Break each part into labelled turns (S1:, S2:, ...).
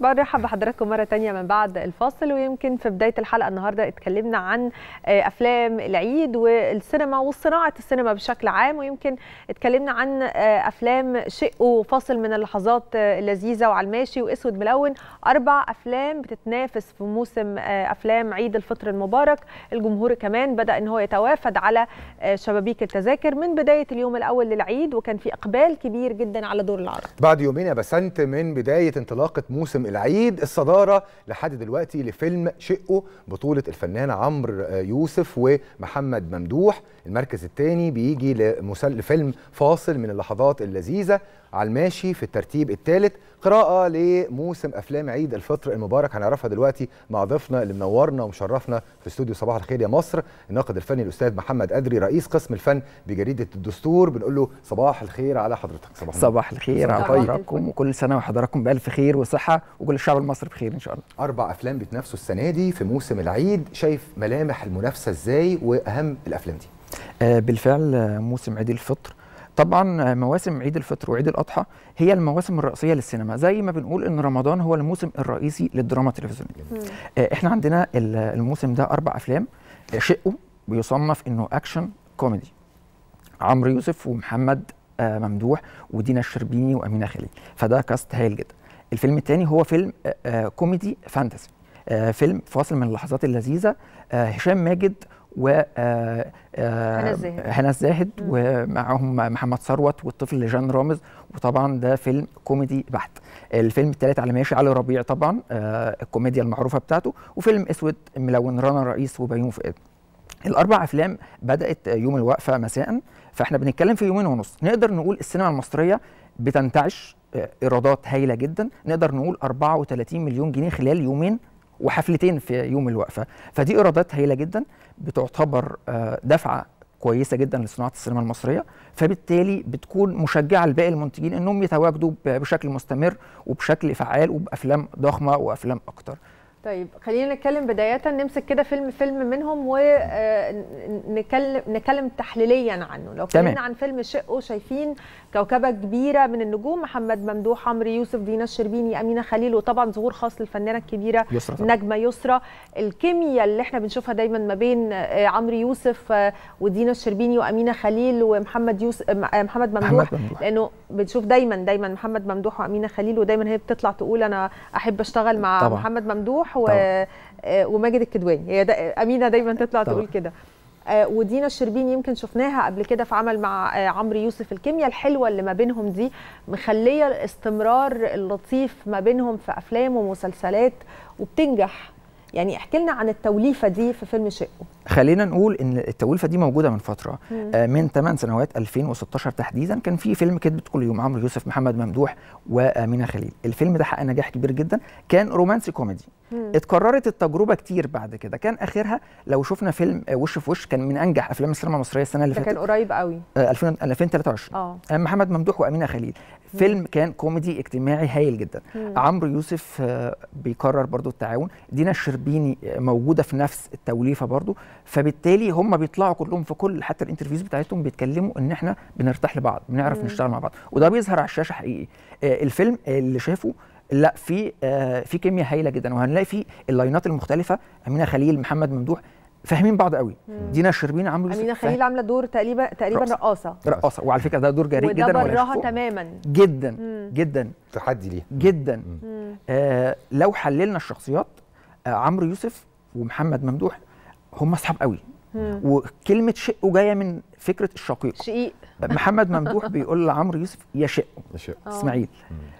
S1: برحب بحضراتكم مرة تانية من بعد الفاصل ويمكن في بداية الحلقة النهاردة اتكلمنا عن آه، أفلام العيد والسينما وصناعة السينما بشكل عام ويمكن اتكلمنا عن آه، أفلام شق وفاصل من اللحظات آه، اللذيذة وعلى الماشي وأسود ملون أربع أفلام بتتنافس في موسم أفلام عيد الفطر المبارك الجمهور كمان بدأ أن هو يتوافد على شبابيك التذاكر من بداية اليوم الأول للعيد وكان في إقبال كبير جدا على دور العرب
S2: بعد يومين يا بسنت من بداية انطلاقة موسم العيد الصداره لحد دلوقتي لفيلم شقه بطوله الفنان عمرو يوسف ومحمد ممدوح المركز الثاني بيجي لفيلم فاصل من اللحظات اللذيذه على الماشي في الترتيب الثالث قراءة لموسم أفلام عيد الفطر المبارك هنعرفها دلوقتي مع ضيفنا اللي منورنا ومشرفنا في استوديو صباح الخير يا مصر الناقد الفني الأستاذ محمد أدري رئيس قسم الفن بجريدة الدستور بنقول له صباح الخير على حضرتك صباح صباح الخير على حضراتكم وكل سنة وحضراتكم بألف خير وصحة وكل الشعب المصري بخير إن شاء الله أربع أفلام بتنافسوا السنة دي في موسم العيد شايف ملامح المنافسة إزاي وأهم الأفلام دي
S3: آه، بالفعل آه، موسم عيد الفطر طبعا مواسم عيد الفطر وعيد الاضحى هي المواسم الرئيسيه للسينما زي ما بنقول ان رمضان هو الموسم الرئيسي للدراما التلفزيونيه آه، احنا عندنا الموسم ده اربع افلام آه، شقه بيصنف انه اكشن كوميدي عمرو يوسف ومحمد آه، ممدوح ودينا الشربيني وامينه خليل فده كاست هايل جدا الفيلم الثاني هو فيلم كوميدي فانتسي فيلم فاصل من اللحظات اللذيذه هشام ماجد و هنا آه، آه، الزاهد ومعهم محمد ثروت والطفل جان رامز وطبعا ده فيلم كوميدي بحت الفيلم الثالث على ماشي علي ربيع طبعا آه، الكوميديا المعروفه بتاعته وفيلم اسود ملون رنا رئيس وبيوم فؤاد الاربع افلام بدات يوم الوقفه مساء فاحنا بنتكلم في يومين ونص نقدر نقول السينما المصريه بتنتعش ايرادات هايله جدا نقدر نقول 34 مليون جنيه خلال يومين وحفلتين في يوم الوقفه فدي ايرادات هايله جدا بتعتبر آه، دفعه كويسه جدا لصناعه السينما المصريه فبالتالي بتكون مشجعه لباقي المنتجين انهم يتواجدوا بشكل مستمر وبشكل فعال وبافلام ضخمه وافلام اكتر
S1: طيب خلينا نتكلم بداية نمسك كده فيلم فيلم منهم ونتكلم آه، نتكلم تحليليا عنه لو اتكلمنا عن فيلم شقه شايفين كوكبة كبيرة من النجوم محمد ممدوح عمرو يوسف دينا الشربيني أمينة خليل وطبعا ظهور خاص للفنانة الكبيرة يسرى نجمة يسرى الكيمياء اللي احنا بنشوفها دايما ما بين آه، عمرو يوسف آه، ودينا الشربيني وأمينة خليل ومحمد يوسف محمد ممدوح, محمد ممدوح. لأنه بنشوف دايما دايما محمد ممدوح وأمينة خليل ودايما هي بتطلع تقول أنا أحب أشتغل مع طبعا. محمد ممدوح و... آه، وماجد الكدواني هي دا امينه دايما تطلع طبعا. تقول كده آه، ودينا الشربيني يمكن شفناها قبل كده في عمل مع آه، عمرو يوسف الكيمياء الحلوه اللي ما بينهم دي مخليه الاستمرار اللطيف ما بينهم في افلام ومسلسلات وبتنجح يعني احكي لنا عن التوليفه دي في فيلم شقه
S3: خلينا نقول ان التوليفه دي موجوده من فتره آه من 8 سنوات 2016 تحديدا كان في فيلم كتبة كل يوم عمرو يوسف محمد ممدوح وامينه خليل الفيلم ده حقق نجاح كبير جدا كان رومانسي كوميدي مم. اتكررت التجربه كتير بعد كده كان اخرها لو شفنا فيلم آه، وش في وش كان من انجح افلام السينما المصريه السنه اللي فاتت كان
S1: قريب قوي
S3: آه 2023 اه محمد ممدوح وامينه خليل فيلم كان كوميدي اجتماعي هايل جدا عمرو يوسف آه، بيكرر برضو التعاون دينا الشربيني آه، موجوده في نفس التوليفه برضو فبالتالي هم بيطلعوا كلهم في كل حتى الانترفيوز بتاعتهم بيتكلموا ان احنا بنرتاح لبعض بنعرف نشتغل مع بعض وده بيظهر على الشاشه حقيقي آه، الفيلم اللي شافه لا في في كيمياء هايله جدا وهنلاقي في اللاينات المختلفه امينه خليل محمد ممدوح فاهمين بعض قوي دينا شربين عمرو يوسف امينه خليل
S1: عامله دور تقريبا تقريبا رقاصه رقاصه
S3: وعلى فكره ده دور جريء جدا وده براها تماما جدا مم. جدا تحدي ليها جدا آه لو حللنا الشخصيات آه عمرو يوسف ومحمد ممدوح هم اصحاب قوي مم. وكلمه شقه جايه من فكره الشقيق شقيق محمد ممدوح بيقول لعمرو يوسف يا شقه يا شقه آه. اسماعيل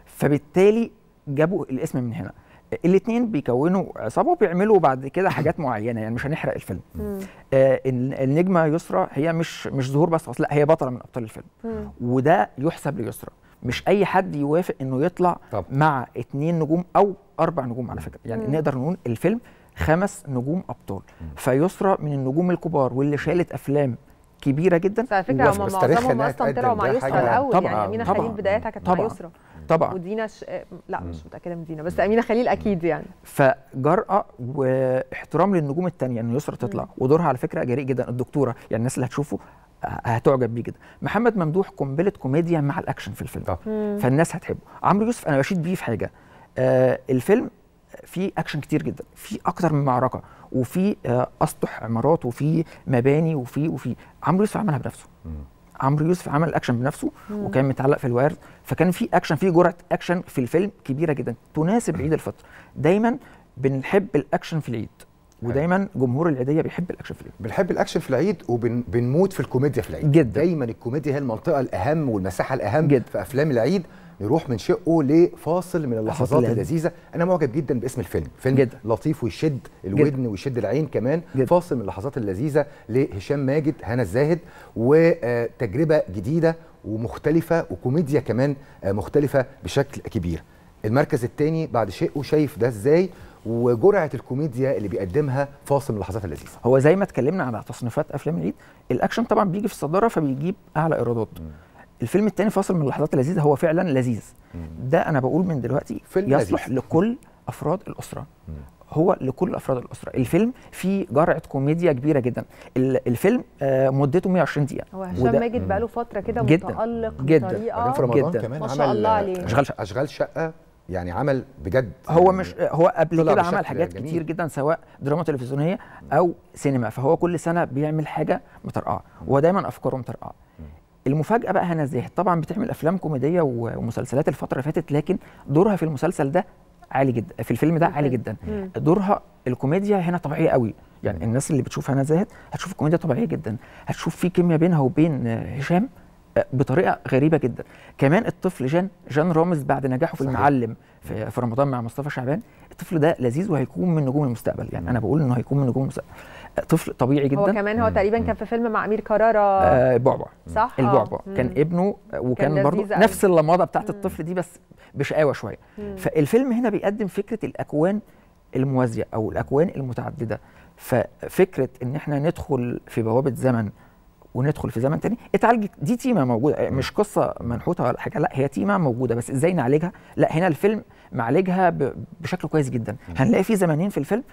S3: فبالتالي جابوا الاسم من هنا الاثنين بيكونوا عصابه وبيعملوا بعد كده حاجات معينه يعني مش هنحرق الفيلم آه النجمه يسرى هي مش مش ظهور بس لا هي بطله من ابطال الفيلم مم. وده يحسب ليسرى مش اي حد يوافق انه يطلع طب. مع اثنين نجوم او اربع نجوم على فكره يعني مم. نقدر نقول الفيلم خمس نجوم ابطال فيسرا فيسرى من النجوم الكبار واللي شالت افلام كبيره جدا على فكره هم معظمهم اصلا طلعوا مع يسرى الاول يعني طبعًا يعني امينه خليل بدايتها كانت مع يسرى
S1: طبعا ودينا ش... آه، لا م. مش متاكده من دينا بس امينه خليل اكيد يعني
S3: فجرأه واحترام للنجوم الثانيه ان يسرا تطلع م. ودورها على فكره جريء جدا الدكتوره يعني الناس اللي هتشوفه آه، هتعجب بيه جدا محمد ممدوح قنبله كوميديا مع الاكشن في الفيلم م. فالناس هتحبه عمرو يوسف انا بشيد بيه في حاجه آه الفيلم فيه اكشن كتير جدا في اكتر من معركه وفي آه اسطح عمارات وفي مباني وفي وفي عمرو يوسف عملها بنفسه مم. عمرو يوسف عمل اكشن بنفسه مم. وكان متعلق في الوارد فكان في اكشن في جرعه اكشن في الفيلم كبيره جدا تناسب عيد
S2: الفطر دايما بنحب الاكشن في العيد ودايما جمهور العيديه بيحب الاكشن في العيد بنحب الاكشن في العيد وبنموت في الكوميديا في العيد جدا دايما الكوميديا هي المنطقه الاهم والمساحه الاهم جدا. في افلام العيد نروح من شقه لفاصل من اللحظات اللذيذه انا معجب جدا باسم الفيلم فيلم جدا. لطيف ويشد الودن جدا. ويشد العين كمان جدا. فاصل من اللحظات اللذيذه لهشام ماجد هنا الزاهد وتجربه جديده ومختلفه وكوميديا كمان مختلفه بشكل كبير المركز الثاني بعد شقه شايف ده ازاي وجرعه الكوميديا اللي بيقدمها فاصل من اللحظات اللذيذه هو زي ما
S3: اتكلمنا على تصنيفات افلام العيد الاكشن طبعا بيجي في الصداره فبيجيب اعلى ايرادات الفيلم الثاني فاصل من اللحظات اللذيذه هو فعلا لذيذ ده انا بقول من دلوقتي فيلم يصلح لذيذ. لكل افراد الاسره هو لكل افراد الاسره الفيلم فيه جرعه كوميديا كبيره جدا الفيلم آه، مدته 120 دقيقه هو هشام ماجد له فتره كده متالق جدا بطريقه في رمضان جدا كمان ما شاء الله عليه اشغال شقه, اشغال شقه يعني عمل بجد هو يعني مش هو قبل كده عمل حاجات جميل. كتير جدا سواء دراما تلفزيونيه او سينما فهو كل سنه بيعمل حاجه مترقعه ودايما افكاره مترقعه المفاجاه بقى هنا زاهد طبعا بتعمل افلام كوميديه ومسلسلات الفتره اللي فاتت لكن دورها في المسلسل ده عالي جدا في الفيلم ده عالي جدا دورها الكوميديا هنا طبيعيه قوي يعني الناس اللي بتشوف هنا زاهد هتشوف الكوميديا طبيعيه جدا هتشوف في كيمياء بينها وبين هشام بطريقه غريبه جدا كمان الطفل جان جان رامز بعد نجاحه في صحيح. المعلم في, في رمضان مع مصطفى شعبان الطفل ده لذيذ وهيكون من نجوم المستقبل يعني انا بقول انه هيكون من نجوم المستقبل طفل طبيعي جدا هو كمان هو تقريبا كان
S1: في فيلم مع امير كرارة آه
S3: بعبع صح آه. البعبع كان ابنه وكان كان برضه نفس اللمضه بتاعت الطفل دي بس بشقاوه شويه فالفيلم هنا بيقدم فكره الاكوان الموازيه او الاكوان المتعدده ففكره ان احنا ندخل في بوابه زمن وندخل في زمن تاني اتعالجت دي تيمه موجوده آه، مش قصه منحوته ولا حاجه لا هي تيمه موجوده بس ازاي نعالجها لا هنا الفيلم معالجها بشكل كويس جدا هنلاقي في زمنين في الفيلم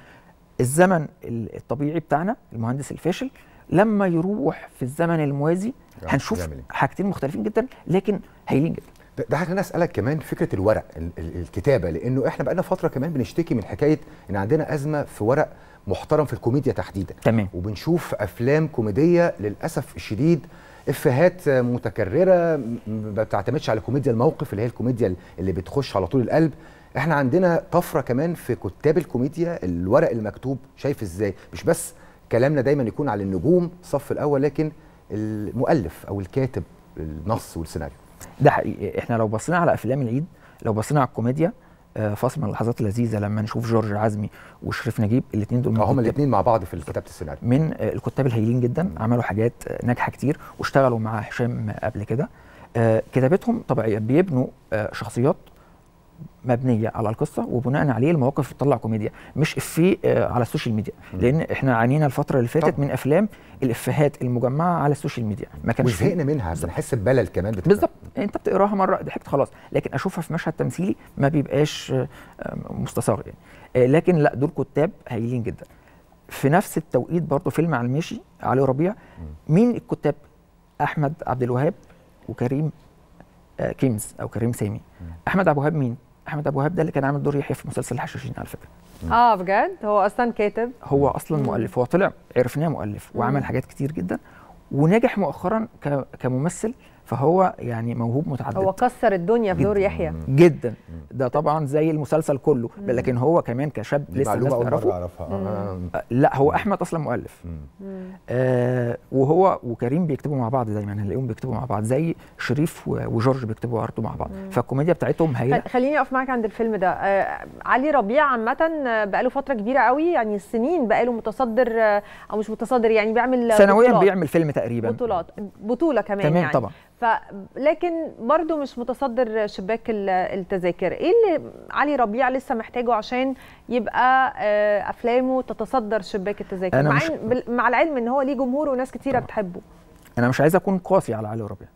S3: الزمن الطبيعي بتاعنا المهندس
S2: الفاشل لما يروح في الزمن الموازي هنشوف إيه؟ حاجتين مختلفين جدا لكن هايلين جدا ده, حاجه انا اسالك كمان فكره الورق الكتابه لانه احنا بقالنا فتره كمان بنشتكي من حكايه ان عندنا ازمه في ورق محترم في الكوميديا تحديدا تمام وبنشوف افلام كوميديه للاسف الشديد افهات متكرره ما بتعتمدش على كوميديا الموقف اللي هي الكوميديا اللي بتخش على طول القلب احنا عندنا طفره كمان في كتاب الكوميديا الورق المكتوب شايف ازاي مش بس كلامنا دايما يكون على النجوم الصف الاول لكن المؤلف او الكاتب النص والسيناريو ده حقيقي احنا لو بصينا على افلام العيد لو بصينا على الكوميديا آه، فصل من اللحظات
S3: اللذيذه لما نشوف جورج عزمي وشريف نجيب الاثنين دول هم الاثنين
S2: مع بعض في كتابه السيناريو من
S3: آه، الكتاب الهايلين جدا عملوا حاجات ناجحه كتير واشتغلوا مع هشام قبل كده آه، كتابتهم طبيعيه بيبنوا شخصيات مبنيه على القصه وبناء عليه المواقف بتطلع كوميديا مش افيه آه، على السوشيال ميديا لان احنا عانينا الفتره اللي فاتت من افلام الافيهات المجمعه على السوشيال ميديا ما كانش وزهقنا منها بنحس بملل كمان بالظبط انت بتقراها مره ضحكت خلاص لكن اشوفها في مشهد تمثيلي ما بيبقاش آه، آه، مستصاغ يعني لكن لا دول كتاب هايلين جدا في نفس التوقيت برضه فيلم على المشي علي ربيع مين الكتاب احمد عبد الوهاب وكريم آه، كيمز او كريم سامي احمد ابو هاب مين احمد ابو هاب ده اللي كان عامل دور يحيى في مسلسل الحشاشين على فكره
S1: اه بجد هو اصلا كاتب
S3: هو اصلا مم. مؤلف هو طلع عرفناه مؤلف وعمل حاجات كتير جدا ونجح مؤخرا كممثل فهو يعني موهوب متعدد هو
S1: كسر الدنيا في دور يحيى
S3: جدا ده طبعا زي المسلسل كله لكن هو كمان كشاب لسه الناس تعرفه أعرفها. آه. آه، لا هو احمد اصلا مؤلف آه وهو وكريم بيكتبوا مع بعض دايما هنلاقيهم بيكتبوا مع بعض زي شريف وجورج بيكتبوا برضه مع بعض فالكوميديا بتاعتهم هي
S1: خليني اقف معاك عند الفيلم ده آه علي ربيع عامه بقاله فتره كبيره قوي يعني سنين بقاله متصدر آه، او مش متصدر يعني بيعمل سنويا بيعمل
S3: فيلم تقريبا
S1: بطولات بطوله كمان تمام يعني. طبعا لكن برضو مش متصدر شباك التذاكر ايه اللي علي ربيع لسه محتاجه عشان يبقى آه، افلامه تتصدر شباك التذاكر مع, مش... مع العلم ان هو ليه جمهور وناس كتيره بتحبه
S3: انا مش عايز اكون قاسي على علي ربيع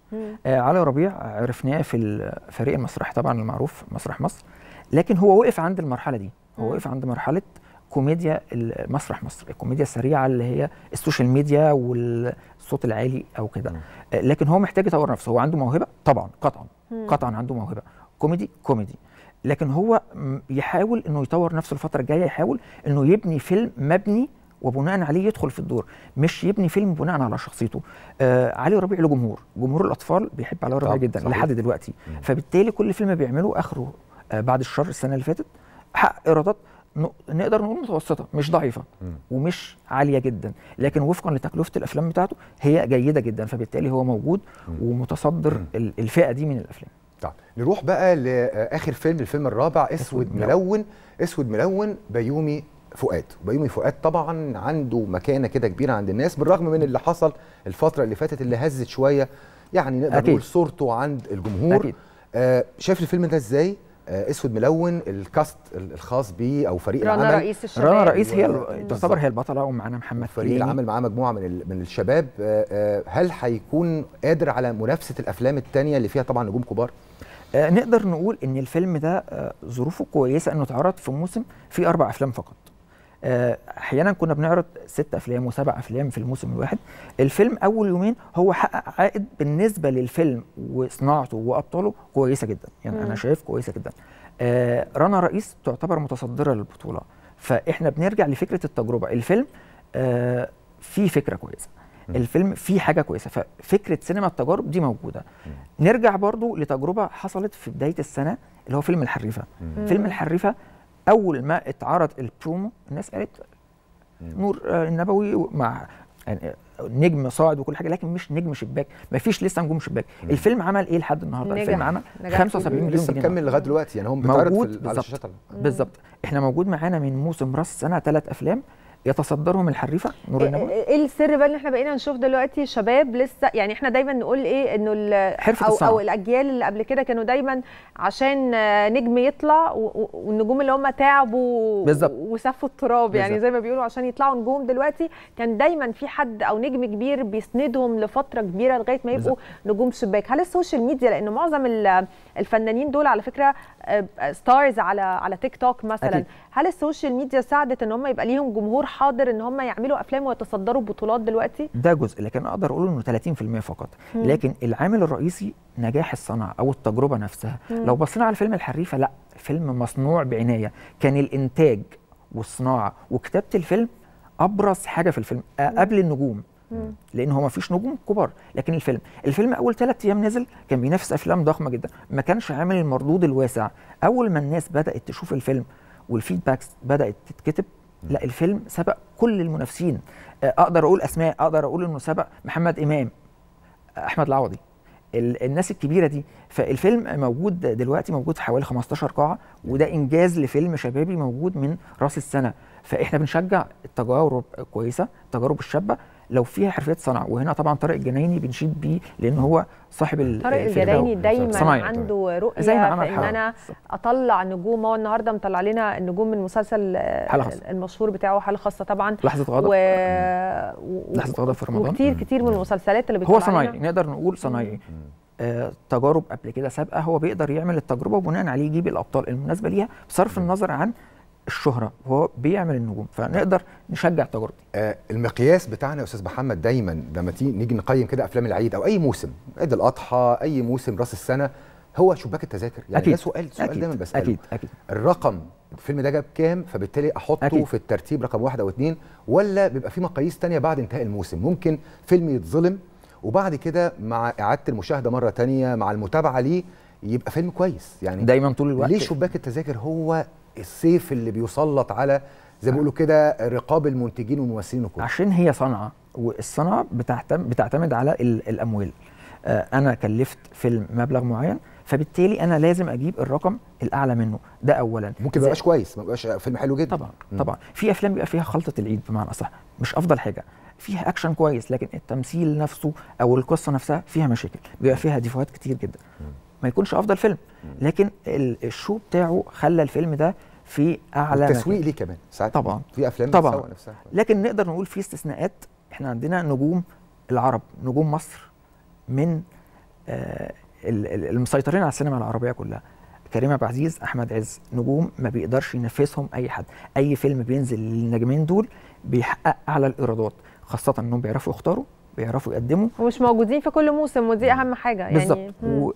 S3: آه علي ربيع عرفناه في فريق المسرح طبعا المعروف مسرح مصر لكن هو وقف عند المرحله دي هو وقف عند مرحله كوميديا المسرح مصر الكوميديا السريعه اللي هي السوشيال ميديا والصوت العالي او كده آه، لكن هو محتاج يطور نفسه هو عنده موهبه طبعا قطعا قطعا عنده موهبه كوميدي كوميدي لكن هو يحاول انه يطور نفسه الفتره الجايه يحاول انه يبني فيلم مبني وبناء عليه يدخل في الدور مش يبني فيلم بناء على شخصيته آه علي ربيع له جمهور جمهور الاطفال بيحب علي ربيع جدا صحيح. لحد دلوقتي مم. فبالتالي كل فيلم بيعمله اخره آه بعد الشر السنه اللي فاتت حقق ايرادات نقدر نقول متوسطه مش ضعيفه ومش عاليه جدا لكن وفقا لتكلفه الافلام بتاعته هي جيده جدا فبالتالي هو موجود ومتصدر
S2: الفئه دي من الافلام طيب نروح بقى لاخر فيلم الفيلم الرابع اسود ملون اسود ملون بيومي فؤاد بيومي فؤاد طبعا عنده مكانه كده كبيره عند الناس بالرغم من اللي حصل الفتره اللي فاتت اللي هزت شويه يعني نقدر أكيد. نقول صورته عند الجمهور أكيد. آه شايف الفيلم ده ازاي آه، اسود ملون الكاست الخاص بيه او فريق رانا العمل رئيس الشباب رانا رئيس هي تعتبر هي البطله ومعانا محمد فريق كليني. العمل معاه مجموعه من من الشباب آه، آه، هل هيكون قادر على منافسه الافلام الثانيه اللي فيها طبعا نجوم كبار؟ نقدر نقول ان الفيلم ده ظروفه كويسه انه اتعرض
S3: في موسم فيه اربع افلام فقط آه، احيانا كنا بنعرض ست افلام وسبع افلام في الموسم الواحد الفيلم اول يومين هو حقق عائد بالنسبه للفيلم وصناعته وابطاله كويسه جدا يعني انا شايف كويسه جدا آه رنا رئيس تعتبر متصدره للبطوله فاحنا بنرجع لفكره التجربه الفيلم آه فيه فكره كويسه الفيلم فيه حاجه كويسه ففكره سينما التجارب دي موجوده نرجع برضو لتجربه حصلت في بدايه السنه اللي هو فيلم الحريفه فيلم الحريفه اول ما اتعرض البرومو الناس قالت نور آه، النبوي مع يعني، آه، نجم صاعد وكل حاجه لكن مش نجم شباك ما فيش لسه نجوم شباك مم. الفيلم عمل ايه لحد النهارده الفيلم عمل 75 مليون جنيه لسه مكمل لغايه دلوقتي يعني هم بيتعرض بالظبط بالظبط احنا موجود معانا من موسم راس السنه ثلاث افلام يتصدرهم الحريفه نور إيه، النبوي إيه،,
S1: ايه السر بقى ان احنا بقينا نشوف دلوقتي شباب لسه يعني احنا دايما نقول ايه انه حرفه أو, الصعب. او الاجيال اللي قبل كده كانوا دايما عشان نجم يطلع والنجوم اللي هم تعبوا وسفوا التراب بالزبط. يعني زي ما بيقولوا عشان يطلعوا نجوم دلوقتي كان دايما في حد او نجم كبير بيسندهم لفتره كبيره لغايه ما يبقوا بالزبط. نجوم شباك هل السوشيال ميديا لان معظم الفنانين دول على فكره ستارز آه، آه، على على تيك توك مثلا أكيد. هل السوشيال ميديا ساعدت ان هم يبقى ليهم جمهور حاضر ان هم يعملوا افلام ويتصدروا بطولات دلوقتي
S3: ده جزء لكن اقدر اقول انه 30% فقط مم. لكن العامل الرئيسي نجاح الصنعه او التجربه نفسها مم. لو بصينا على فيلم الحريفه لا فيلم مصنوع بعنايه كان الانتاج والصناعه وكتابه الفيلم ابرز حاجه في الفيلم آه، قبل النجوم لان هو ما فيش نجوم كبار لكن الفيلم الفيلم اول ثلاث ايام نزل كان بينافس افلام ضخمه جدا ما كانش عامل المردود الواسع اول ما الناس بدات تشوف الفيلم والفيدباكس بدات تتكتب لا الفيلم سبق كل المنافسين آه، اقدر اقول اسماء اقدر اقول انه سبق محمد امام آه، احمد العوضي الناس الكبيره دي فالفيلم موجود دلوقتي موجود في حوالي 15 قاعه وده انجاز لفيلم شبابي موجود من راس السنه فاحنا بنشجع التجارب الكويسه التجارب الشابه لو فيها حرفيات صنع وهنا طبعا طارق الجنايني بنشيد بيه لان هو صاحب طارق الجنايني دايما عنده
S1: رؤيه زي ما عمل ان انا اطلع نجوم هو النهارده مطلع لنا النجوم من مسلسل آه، المشهور بتاعه حاله خاصه طبعا لحظه غضب و... و... لحظه غضب
S3: في رمضان وكتير كتير
S1: من المسلسلات اللي هو صنايعي
S3: نقدر نقول صنايعي آه، تجارب قبل كده سابقه هو بيقدر يعمل التجربه وبناء عليه يجيب الابطال المناسبه ليها بصرف النظر عن
S2: الشهره وهو بيعمل النجوم فنقدر نشجع التجربه آه المقياس بتاعنا يا استاذ محمد دايما لما نيجي نقيم كده افلام العيد او اي موسم عيد الاضحى اي موسم راس السنه هو شباك التذاكر يعني أكيد. ده سؤال سؤال أكيد. دايما بساله اكيد اكيد الرقم الفيلم ده جاب كام فبالتالي احطه أكيد. في الترتيب رقم واحد او اثنين ولا بيبقى في مقاييس تانية بعد انتهاء الموسم ممكن فيلم يتظلم وبعد كده مع اعاده المشاهده مره تانية مع المتابعه ليه يبقى فيلم كويس يعني دايما طول الوقت ليه شباك التذاكر هو السيف اللي بيسلط على زي ما بيقولوا كده رقاب المنتجين والممثلين وكل عشان هي صنعه
S3: والصنعه بتعتمد بتعتمد على الاموال آه، انا كلفت فيلم مبلغ معين فبالتالي انا لازم اجيب الرقم الاعلى منه ده اولا ممكن ما يبقاش كويس ما
S2: يبقاش فيلم حلو جدا طبعا م. طبعا
S3: في افلام بيبقى فيها خلطه العيد بمعنى اصح مش افضل حاجه فيها اكشن كويس لكن التمثيل نفسه او القصه نفسها فيها مشاكل بيبقى فيها ديفوهات كتير جدا م. ما يكونش افضل فيلم لكن الشو بتاعه خلى الفيلم ده في اعلى التسويق ليه كمان ساعات طبعا في افلام طبعا نفسها لكن نقدر نقول في استثناءات احنا عندنا نجوم العرب نجوم مصر من آه، المسيطرين على السينما العربيه كلها كريم عبد العزيز احمد عز نجوم ما بيقدرش ينافسهم اي حد اي فيلم بينزل للنجمين دول بيحقق اعلى الايرادات خاصه انهم بيعرفوا يختاروا بيعرفوا يقدموا
S1: ومش موجودين في كل موسم ودي اهم حاجه يعني بالظبط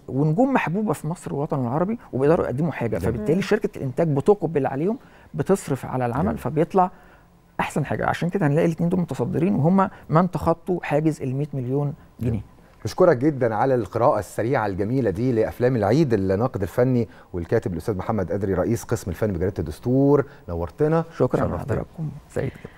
S3: ونجوم محبوبه في مصر والوطن العربي وبيقدروا يقدموا حاجه فبالتالي شركه الانتاج بتقبل عليهم بتصرف على العمل فبيطلع احسن حاجه عشان كده هنلاقي الاثنين دول متصدرين وهم من تخطوا حاجز ال 100 مليون
S2: جنيه بشكرك جدا على القراءة السريعة الجميلة دي لأفلام العيد الناقد الفني والكاتب الأستاذ محمد أدري رئيس قسم الفن بجريدة الدستور نورتنا شكرا لحضراتكم سعيد جدا